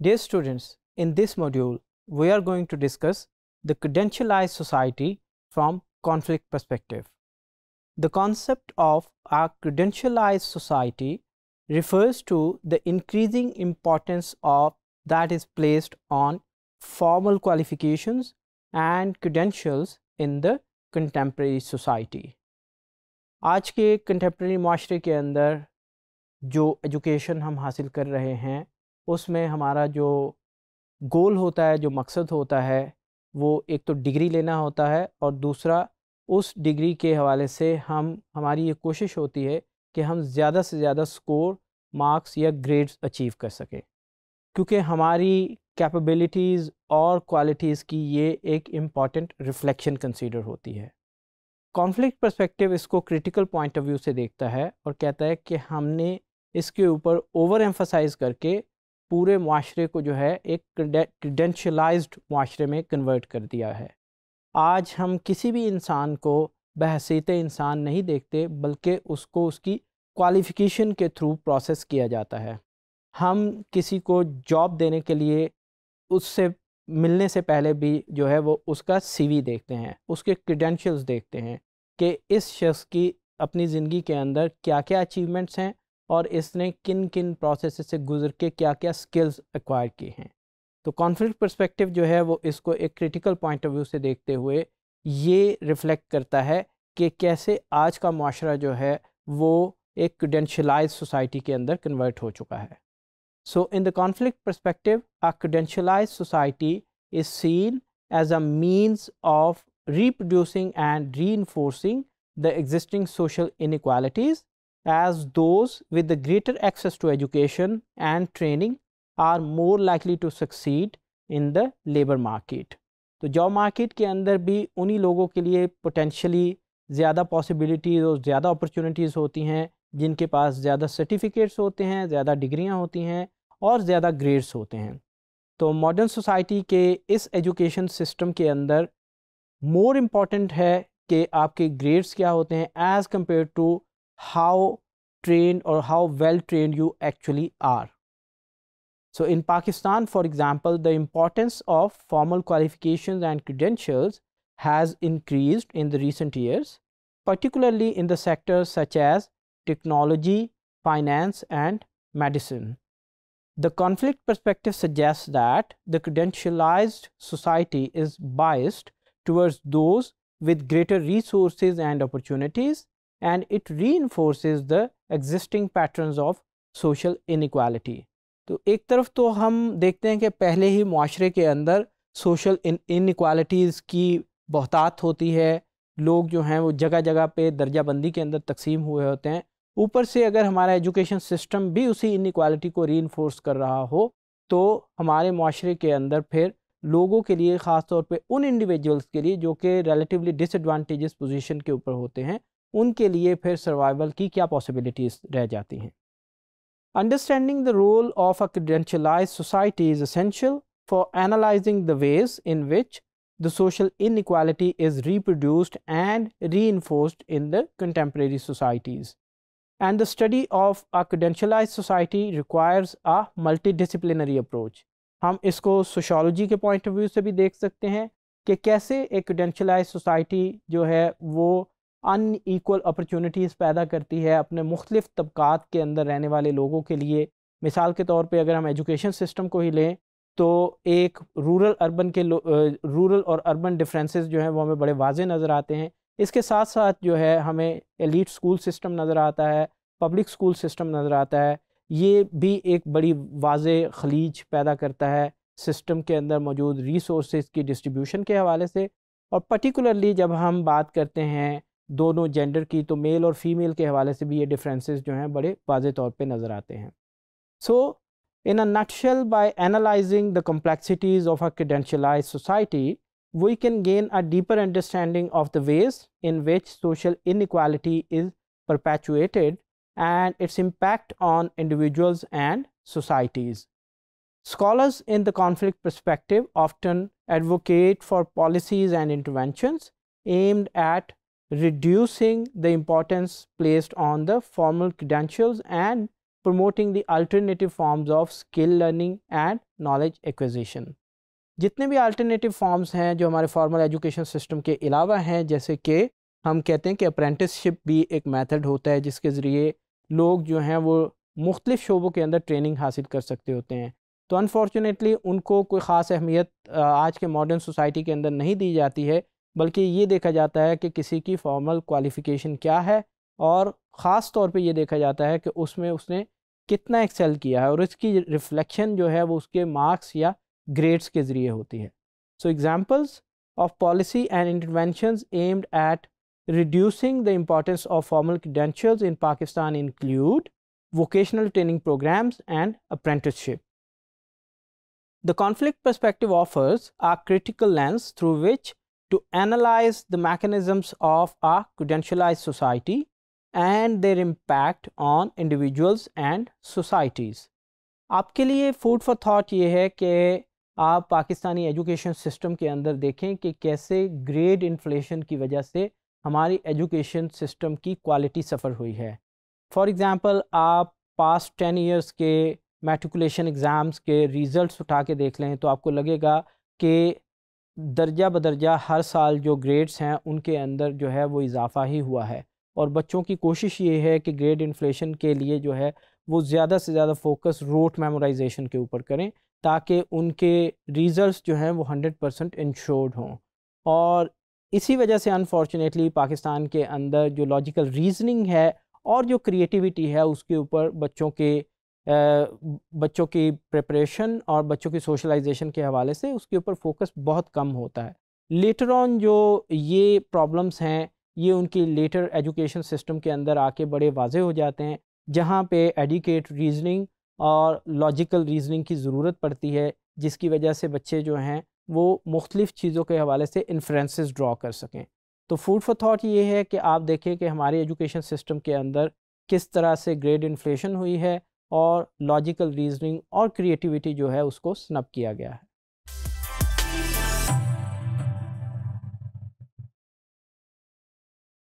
Dear students, in this module, we are going to discuss the credentialized society from conflict perspective. The concept of a credentialized society refers to the increasing importance of that is placed on formal qualifications and credentials in the contemporary society. आज के contemporary माशरे के अंदर जो education हम हासिल कर रहे हैं उसमें हमारा जो गोल होता है जो मकसद होता है वो एक तो डिग्री लेना होता है और दूसरा उस डिग्री के हवाले से हम हमारी ये कोशिश होती है कि हम ज़्यादा से ज़्यादा स्कोर मार्क्स या ग्रेड्स अचीव कर सकें क्योंकि हमारी कैपेबिलिटीज़ और क्वालिटीज़ की ये एक इम्पॉर्टेंट रिफ्लेक्शन कंसीडर होती है कॉन्फ्लिक्ट पर्सपेक्टिव इसको क्रिटिकल पॉइंट ऑफ व्यू से देखता है और कहता है कि हमने इसके ऊपर ओवर एम्फसाइज करके पूरे माशरे को जो है एक क्रिडेंशलाइज माशरे में कन्वर्ट कर दिया है आज हम किसी भी इंसान को बहसीत इंसान नहीं देखते बल्कि उसको उसकी क्वालिफ़िकेशन के थ्रू प्रोसेस किया जाता है हम किसी को जॉब देने के लिए उससे मिलने से पहले भी जो है वो उसका सीवी देखते हैं उसके क्रीडेंशल्स देखते हैं कि इस शख्स की अपनी ज़िंदगी के अंदर क्या क्या अचीवमेंट्स हैं और इसने किन किन प्रोसेस से गुजर के क्या क्या स्किल्स एक्वायर किए हैं तो कॉन्फ्लिक्ट पर्सपेक्टिव जो है वो इसको एक क्रिटिकल पॉइंट ऑफ व्यू से देखते हुए ये रिफ्लेक्ट करता है कि कैसे आज का माशरा जो है वो एक क्रेडेंशलाइज सोसाइटी के अंदर कन्वर्ट हो चुका है so in the conflict perspective a credentialise society is seen as a means of reproducing and reinforcing the existing social inequalities as those with the greater access to education and training are more likely to succeed in the labor market. तो job market के अंदर भी उन्हीं लोगों के लिए potentially ज़्यादा possibilities और ज़्यादा अपॉर्चुनिटीज़ होती हैं जिनके पास ज़्यादा सर्टिफिकेट्स होते हैं ज़्यादा डिग्रियां होती हैं और ज़्यादा ग्रेड्स होते हैं तो मॉडर्न सोसाइटी के इस एजुकेशन सिस्टम के अंदर मोर इम्पॉर्टेंट है कि आपके ग्रेड्स क्या होते हैं as compare to how trained or how well trained you actually are. So in Pakistan, for example, the importance of formal qualifications and credentials has increased in the recent years, particularly in the sectors such as technology, finance and medicine. The conflict perspective suggests that the credentialized society is biased towards those with greater resources and opportunities and it reinforces the existing patterns of social inequality. तो एक तरफ तो हम देखते हैं कि पहले ही माशरे के अंदर सोशल इनक्वालिटीज़ की बहतात होती है लोग जो हैं वो जगह जगह पे दर्जा बंदी के अंदर तकसीम हुए होते हैं ऊपर से अगर हमारा एजुकेशन सिस्टम भी उसी इनक्वालिटी को री कर रहा हो तो हमारे माशरे के अंदर फिर लोगों के लिए ख़ास तौर पे उन इंडिविजुअल्स के लिए जो कि रिलेटिवली डिसएडवांटेजेस पोजीशन के ऊपर होते हैं उनके लिए फिर सर्वाइवल की क्या पॉसिबिलिटीज़ रह जाती हैं Understanding the role of a credentialized society is essential for analyzing the ways in which the social inequality is reproduced and reinforced in the contemporary societies. And the study of a credentialized society requires a multidisciplinary approach. हम इसको sociology के point of view से भी देख सकते हैं कि कैसे एक क्रेडेंशलाइज सोसाइटी जो है वो अनईक्वल अपॉर्चुनिटीज़ पैदा करती है अपने मुख्तलिफ़ तबक़ात के अंदर रहने वाले लोगों के लिए मिसाल के तौर पे अगर हम एजुकेशन सिस्टम को ही लें तो एक रूरल अर्बन के रूरल और अर्बन डिफरेंसेस जो हैं वो हमें बड़े वाजे नज़र आते हैं इसके साथ साथ जो है हमें एलिट स्कूल सिस्टम नज़र आता है पब्लिक स्कूल सिस्टम नज़र आता है ये भी एक बड़ी वाज खलीज पैदा करता है सिस्टम के अंदर मौजूद रिसोर्स की डिस्ट्रीब्यूशन के हवाले से और पर्टिकुलरली जब हम बात करते हैं दोनों जेंडर की तो मेल और फीमेल के हवाले से भी ये डिफरेंसेस जो हैं बड़े वाज तौर पे नज़र आते हैं so a a nutshell by analysing the complexities of a credentialise we can gain a deeper understanding of the ways in which social inequality is perpetuated and its impact on individuals and societies. Scholars in the conflict perspective often advocate for policies and interventions aimed at reducing the importance placed on the formal credentials and promoting the alternative forms of skill learning and knowledge acquisition. jitne bhi alternative forms hain jo हमारे formal education system ke ilawa hain jaise कि hum kehte hain कि apprenticeship bhi ek method hota hai jiske zariye log jo hain wo mukhtalif shobon ke andar training hasil kar sakte hote hain तो unfortunately उनको कोई ख़ास अहमियत आज के modern society के अंदर नहीं दी जाती है बल्कि ये देखा जाता है कि किसी की फॉर्मल क्वालिफिकेशन क्या है और ख़ास तौर पे ये देखा जाता है कि उसमें उसने कितना एक्सेल किया है और इसकी रिफ्लेक्शन जो है वो उसके मार्क्स या ग्रेड्स के ज़रिए होती है so examples of policy and intervention aimed at reducing the importance of formal credentials in Pakistan include vocational training programmes and apprenticeship the conflict perspective offers a critical lens through which to analyze the mechanisms of a credentialized society and their impact on individuals and societies. आपके लिए food for thought ये है कि आप Pakistani education system के अंदर देखें कि कैसे grade inflation की वजह से हमारी education system की quality suffer हुई है For example, आप past टेन years के matriculation exams के results उठा के देख लें तो आपको लगेगा कि दर्जा बदर्जा हर साल जो ग्रेड्स हैं उनके अंदर जो है वो इजाफ़ा ही हुआ है और बच्चों की कोशिश ये है कि ग्रेड इन्फ्लेशन के लिए जो है वो ज़्यादा से ज़्यादा फोकस रोट मेमोराइजेशन के ऊपर करें ताकि उनके रिज़ल्ट जो हैं वो हंड्रेड परसेंट इंश्योर्ड हों और इसी वजह से अनफॉर्चुनेटली पाकिस्तान के अंदर जो लॉजिकल रीजनिंग है और जो क्रिएटिविटी है उसके ऊपर बच्चों के बच्चों की प्रिपरेशन और बच्चों की सोशलाइजेशन के हवाले से उसके ऊपर फोकस बहुत कम होता है लेटर ऑन जो ये प्रॉब्लम्स हैं ये उनकी लेटर एजुकेशन सिस्टम के अंदर आके बड़े वाजे हो जाते हैं जहाँ पे एडिकेट रीजनिंग और लॉजिकल रीजनिंग की ज़रूरत पड़ती है जिसकी वजह से बच्चे जो हैं वो मुख्तलिफ़ चीज़ों के हवाले से इन्फ्रेंसेस ड्रा कर सकें तो फूड फॉर थाट ये है कि आप देखें कि हमारे एजुकेशन सिस्टम के अंदर किस तरह से ग्रेड इन्फ्लेशन हुई है और लॉजिकल रीजनिंग और क्रिएटिविटी जो है उसको स्नप किया गया है